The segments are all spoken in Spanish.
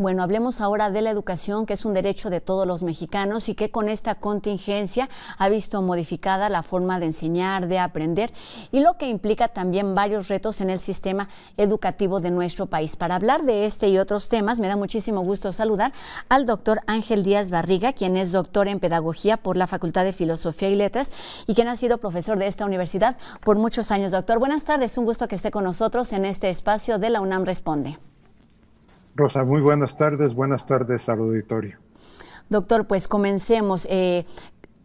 Bueno, hablemos ahora de la educación, que es un derecho de todos los mexicanos y que con esta contingencia ha visto modificada la forma de enseñar, de aprender y lo que implica también varios retos en el sistema educativo de nuestro país. Para hablar de este y otros temas, me da muchísimo gusto saludar al doctor Ángel Díaz Barriga, quien es doctor en Pedagogía por la Facultad de Filosofía y Letras y quien ha sido profesor de esta universidad por muchos años. Doctor, buenas tardes, un gusto que esté con nosotros en este espacio de la UNAM Responde. Rosa, muy buenas tardes, buenas tardes al auditorio. Doctor, pues comencemos. Eh,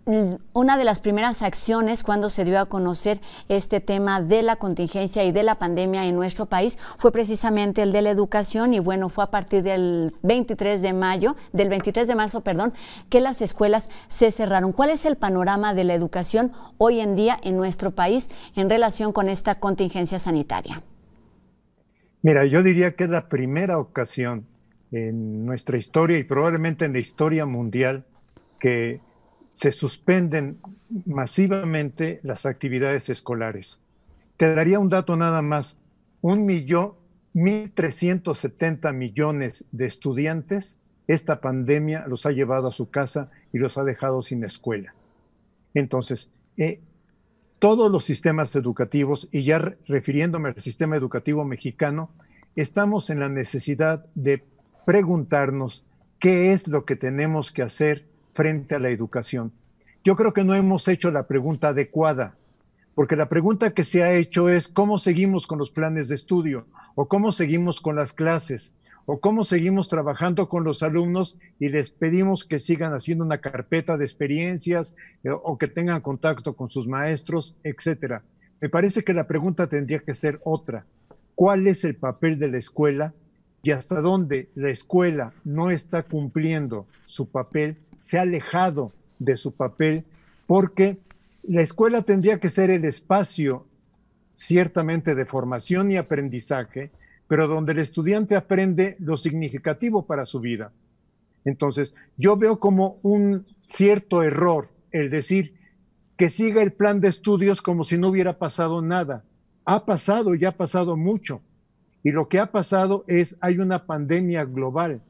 mm, una de las primeras acciones cuando se dio a conocer este tema de la contingencia y de la pandemia en nuestro país fue precisamente el de la educación y bueno, fue a partir del 23 de mayo, del 23 de marzo, perdón, que las escuelas se cerraron. ¿Cuál es el panorama de la educación hoy en día en nuestro país en relación con esta contingencia sanitaria? Mira, yo diría que es la primera ocasión en nuestra historia y probablemente en la historia mundial que se suspenden masivamente las actividades escolares. Te daría un dato nada más. Un millón, 1.370 millones de estudiantes, esta pandemia los ha llevado a su casa y los ha dejado sin escuela. Entonces, eh, todos los sistemas educativos, y ya refiriéndome al sistema educativo mexicano, estamos en la necesidad de preguntarnos qué es lo que tenemos que hacer frente a la educación. Yo creo que no hemos hecho la pregunta adecuada, porque la pregunta que se ha hecho es cómo seguimos con los planes de estudio o cómo seguimos con las clases o cómo seguimos trabajando con los alumnos y les pedimos que sigan haciendo una carpeta de experiencias eh, o que tengan contacto con sus maestros, etcétera. Me parece que la pregunta tendría que ser otra. ¿Cuál es el papel de la escuela y hasta dónde la escuela no está cumpliendo su papel, se ha alejado de su papel, porque la escuela tendría que ser el espacio ciertamente de formación y aprendizaje, pero donde el estudiante aprende lo significativo para su vida. Entonces, yo veo como un cierto error el decir que siga el plan de estudios como si no hubiera pasado nada. Ha pasado y ha pasado mucho. Y lo que ha pasado es, hay una pandemia global.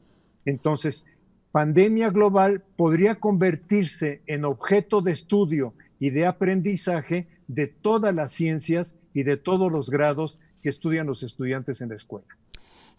Entonces, pandemia global podría convertirse en objeto de estudio y de aprendizaje de todas las ciencias y de todos los grados que estudian los estudiantes en la escuela.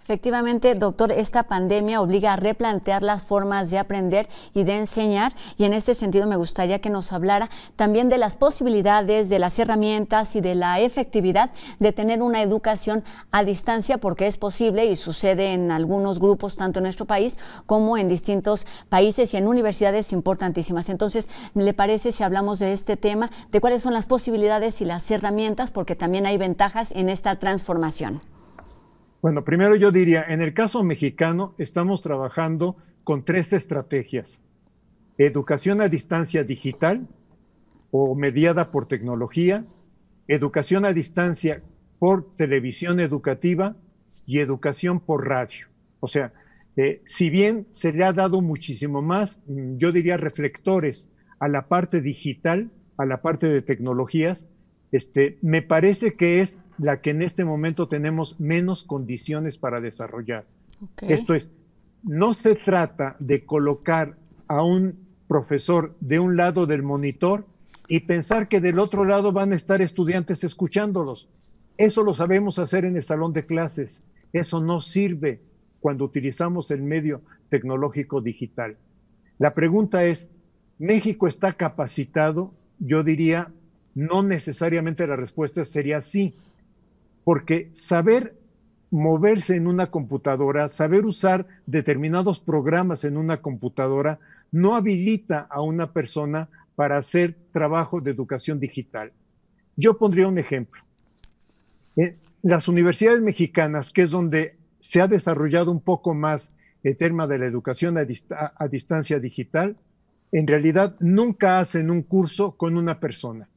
Efectivamente, doctor, esta pandemia obliga a replantear las formas de aprender y de enseñar y en este sentido me gustaría que nos hablara también de las posibilidades, de las herramientas y de la efectividad de tener una educación a distancia porque es posible y sucede en algunos grupos tanto en nuestro país como en distintos países y en universidades importantísimas. Entonces, ¿le parece si hablamos de este tema, de cuáles son las posibilidades y las herramientas porque también hay ventajas en esta transformación? Bueno, primero yo diría, en el caso mexicano estamos trabajando con tres estrategias. Educación a distancia digital o mediada por tecnología, educación a distancia por televisión educativa y educación por radio. O sea, eh, si bien se le ha dado muchísimo más, mm, yo diría, reflectores a la parte digital, a la parte de tecnologías, este, me parece que es la que en este momento tenemos menos condiciones para desarrollar. Esto es, no se trata de colocar a un profesor de un lado del monitor y pensar que del otro lado van a estar estudiantes escuchándolos. Eso lo sabemos hacer en el salón de clases. Eso no sirve cuando utilizamos el medio tecnológico digital. La pregunta es, ¿México está capacitado? Yo diría no necesariamente la respuesta sería sí, porque saber moverse en una computadora, saber usar determinados programas en una computadora, no habilita a una persona para hacer trabajo de educación digital. Yo pondría un ejemplo. las universidades mexicanas, que es donde se ha desarrollado un poco más el tema de la educación a distancia digital, en realidad nunca hacen un curso con una persona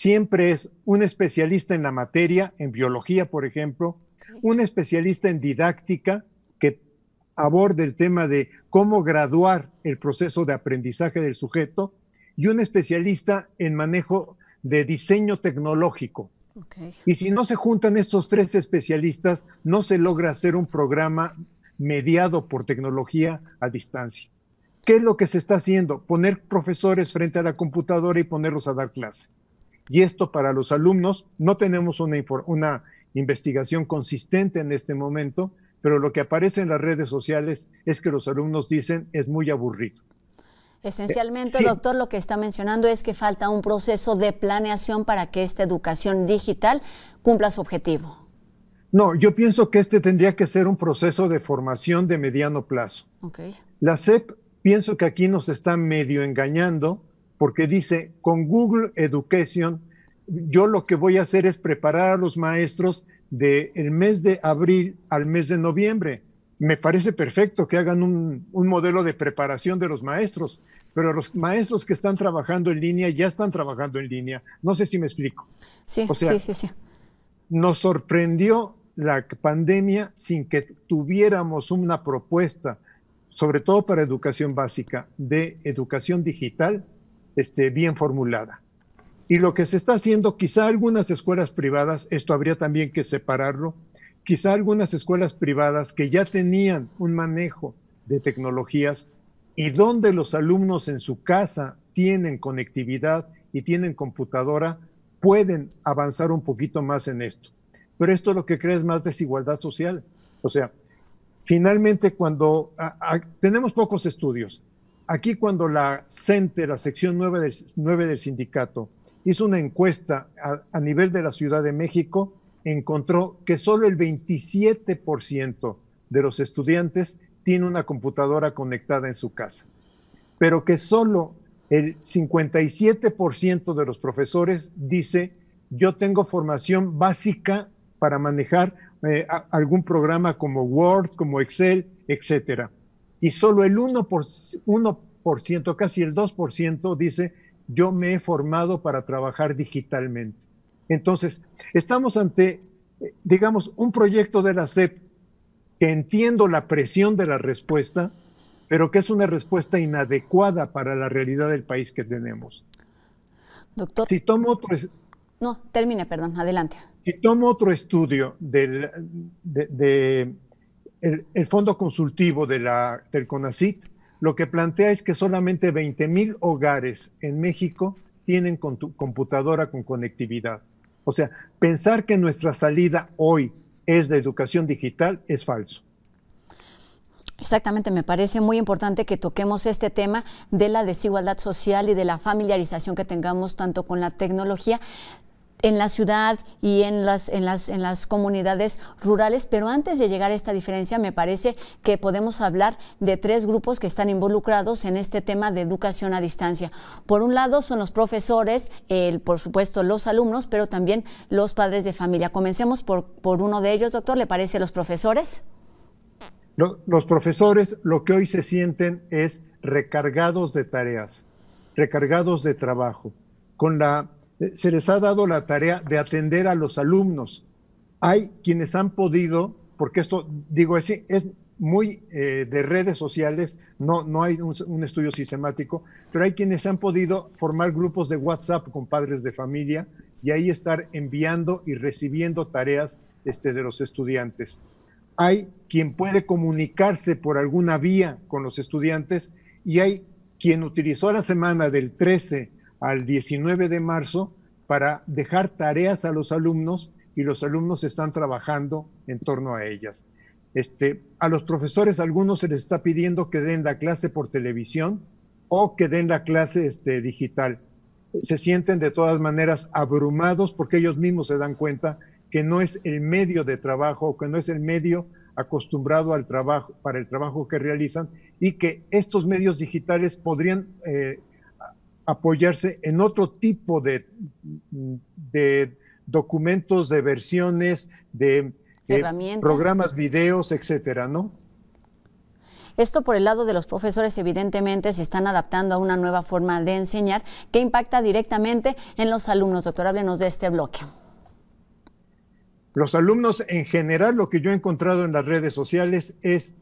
siempre es un especialista en la materia, en biología, por ejemplo, un especialista en didáctica que aborde el tema de cómo graduar el proceso de aprendizaje del sujeto y un especialista en manejo de diseño tecnológico. Y si no se juntan estos tres especialistas, no se logra hacer un programa mediado por tecnología a distancia. ¿Qué es lo que se está haciendo? Poner profesores frente a la computadora y ponerlos a dar clase y esto para los alumnos. No tenemos una, una investigación consistente en este momento, pero lo que aparece en las redes sociales es que los alumnos dicen es muy aburrido. Esencialmente, eh, doctor, lo que está mencionando es que falta un proceso de planeación para que esta educación digital cumpla su objetivo. No, yo pienso que este tendría que ser un proceso de formación de mediano plazo. La SEP pienso que aquí nos está medio engañando porque dice, con Google Education, yo lo que voy a hacer es preparar a los maestros del mes de abril al mes de noviembre. Me parece perfecto que hagan un, modelo de preparación de los maestros, pero los maestros que están trabajando en línea ya están trabajando en línea. No sé si me explico. Sí, sí, sí, sí. Nos sorprendió la pandemia sin que tuviéramos una propuesta, sobre todo para educación básica, de educación digital este, bien formulada. Y lo que se está haciendo, quizá algunas escuelas privadas, esto habría también que separarlo, quizá algunas escuelas privadas que ya tenían un manejo de tecnologías y donde los alumnos en su casa tienen conectividad y tienen computadora, pueden avanzar un poquito más en esto. Pero esto lo que crea es más desigualdad social. O sea, finalmente cuando tenemos pocos estudios, Aquí cuando la CENTE, la sección 9 del, del sindicato, hizo una encuesta a, nivel de la Ciudad de México, encontró que solo el 27% de los estudiantes tiene una computadora conectada en su casa, pero que solo el 57% de los profesores dice, yo tengo formación básica para manejar eh, algún programa como Word, como Excel, etcétera y solo el 1%, 1% casi el 2% dice, yo me he formado para trabajar digitalmente. Entonces, estamos ante, eh, digamos, un proyecto de la SEP que entiendo la presión de la respuesta, pero que es una respuesta inadecuada para la realidad del país que tenemos. Doctor. Si tomo otro. No, termine, perdón, adelante. Si tomo otro estudio de el, fondo consultivo de la, del CONACIT lo que plantea es que solamente 20 mil hogares en México tienen computadora con conectividad. O sea, pensar que nuestra salida hoy es de educación digital es falso. Exactamente, me parece muy importante que toquemos este tema de la desigualdad social y de la familiarización que tengamos tanto con la tecnología en la ciudad y en las, en, las, comunidades rurales, pero antes de llegar a esta diferencia me parece que podemos hablar de tres grupos que están involucrados en este tema de educación a distancia. Por un lado son los profesores, por supuesto los alumnos, pero también los padres de familia. Comencemos por, uno de ellos, doctor, ¿le parece a los profesores? los profesores lo que hoy se sienten es recargados de tareas, recargados de trabajo, con la eh, se les ha dado la tarea de atender a los alumnos. Hay quienes han podido, porque esto, digo, es, es muy eh, de redes sociales, no, no hay un, estudio sistemático, pero hay quienes han podido formar grupos de WhatsApp con padres de familia y ahí estar enviando y recibiendo tareas este, de los estudiantes. Hay quien puede comunicarse por alguna vía con los estudiantes y hay quien utilizó la semana del 13 al 19 de marzo para dejar tareas a los alumnos y los alumnos están trabajando en torno a ellas. Este, a los profesores, algunos se les está pidiendo que den la clase por televisión o que den la clase este, digital. Se sienten de todas maneras abrumados porque ellos mismos se dan cuenta que no es el medio de trabajo, que no es el medio acostumbrado al trabajo, para el trabajo que realizan y que estos medios digitales podrían eh, apoyarse en otro tipo de, de documentos, de versiones, de eh, programas, videos, etcétera, ¿no? Esto por el lado de los profesores evidentemente se están adaptando a una nueva forma de enseñar que impacta directamente en los alumnos. Doctor, háblenos de este bloque. Los alumnos en general, lo que yo he encontrado en las redes sociales es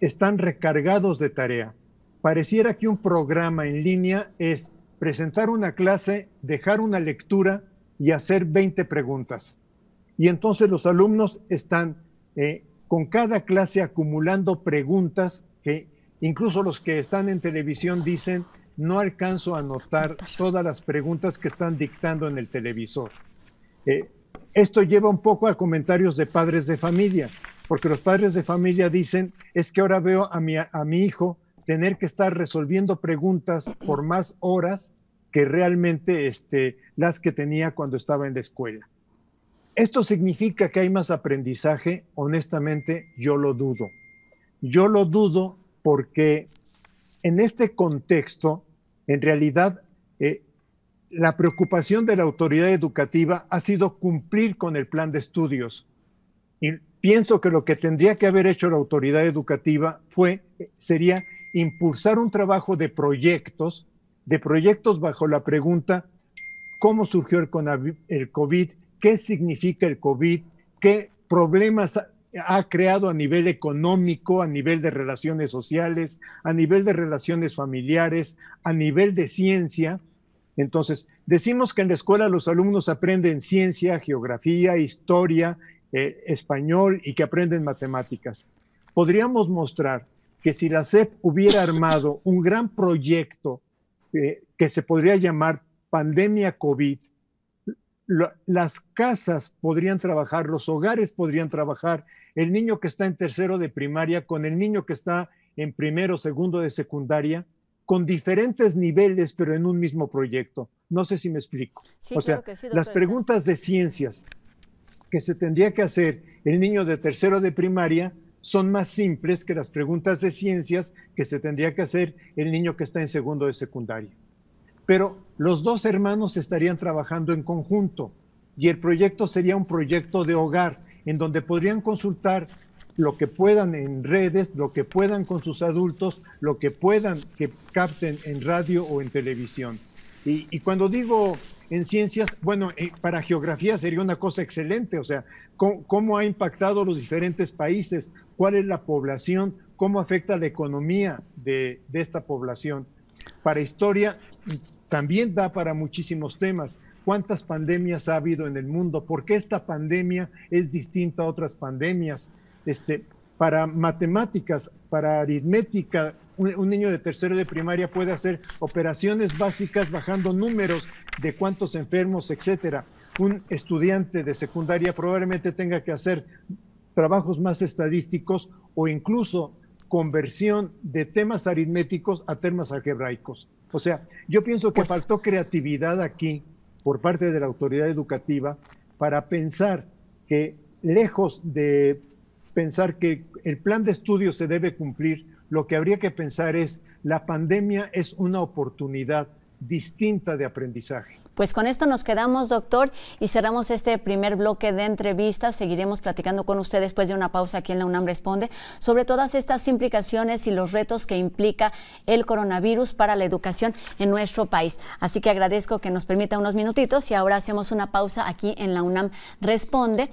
están recargados de tarea. Pareciera que un programa en línea es presentar una clase, dejar una lectura y hacer 20 preguntas. Y entonces los alumnos están eh, con cada clase acumulando preguntas que incluso los que están en televisión dicen, no alcanzo a anotar todas las preguntas que están dictando en el televisor. Eh, esto lleva un poco a comentarios de padres de familia, porque los padres de familia dicen, es que ahora veo a mi, a mi hijo tener que estar resolviendo preguntas por más horas que realmente este, las que tenía cuando estaba en la escuela. ¿Esto significa que hay más aprendizaje? Honestamente, yo lo dudo. Yo lo dudo porque en este contexto, en realidad, eh, la preocupación de la autoridad educativa ha sido cumplir con el plan de estudios. Y pienso que lo que tendría que haber hecho la autoridad educativa fue, sería impulsar un trabajo de proyectos, de proyectos bajo la pregunta, ¿cómo surgió el COVID? ¿Qué significa el COVID? ¿Qué problemas ha creado a nivel económico, a nivel de relaciones sociales, a nivel de relaciones familiares, a nivel de ciencia. Entonces, decimos que en la escuela los alumnos aprenden ciencia, geografía, historia, eh, español y que aprenden matemáticas. Podríamos mostrar que si la CEP hubiera armado un gran proyecto eh, que se podría llamar pandemia COVID, las casas podrían trabajar, los hogares podrían trabajar, el niño que está en tercero de primaria con el niño que está en primero, segundo de secundaria, con diferentes niveles, pero en un mismo proyecto. No sé si me explico. o sea, las preguntas de ciencias que se tendría que hacer el niño de tercero de primaria son más simples que las preguntas de ciencias que se tendría que hacer el niño que está en segundo de secundaria. Pero los dos hermanos estarían trabajando en conjunto y el proyecto sería un proyecto de hogar en donde podrían consultar lo que puedan en redes, lo que puedan con sus adultos, lo que puedan que capten en radio o en televisión. Y, y cuando digo en ciencias, bueno, eh, para geografía sería una cosa excelente, o sea, cómo, ha impactado los diferentes países, cuál es la población, cómo afecta la economía de, esta población. Para historia también da para muchísimos temas. ¿Cuántas pandemias ha habido en el mundo? ¿Por qué esta pandemia es distinta a otras pandemias? Este, para matemáticas, para aritmética, un, niño de tercero de primaria puede hacer operaciones básicas bajando números de cuántos enfermos, etcétera. Un estudiante de secundaria probablemente tenga que hacer trabajos más estadísticos o incluso conversión de temas aritméticos a temas algebraicos. O sea, yo pienso que pues faltó creatividad aquí por parte de la autoridad educativa para pensar que lejos de pensar que el plan de estudio se debe cumplir, lo que habría que pensar es la pandemia es una oportunidad distinta de aprendizaje. Pues con esto nos quedamos, doctor, y cerramos este primer bloque de entrevistas. Seguiremos platicando con usted después de una pausa aquí en la UNAM Responde sobre todas estas implicaciones y los retos que implica el coronavirus para la educación en nuestro país. Así que agradezco que nos permita unos minutitos y ahora hacemos una pausa aquí en la UNAM Responde.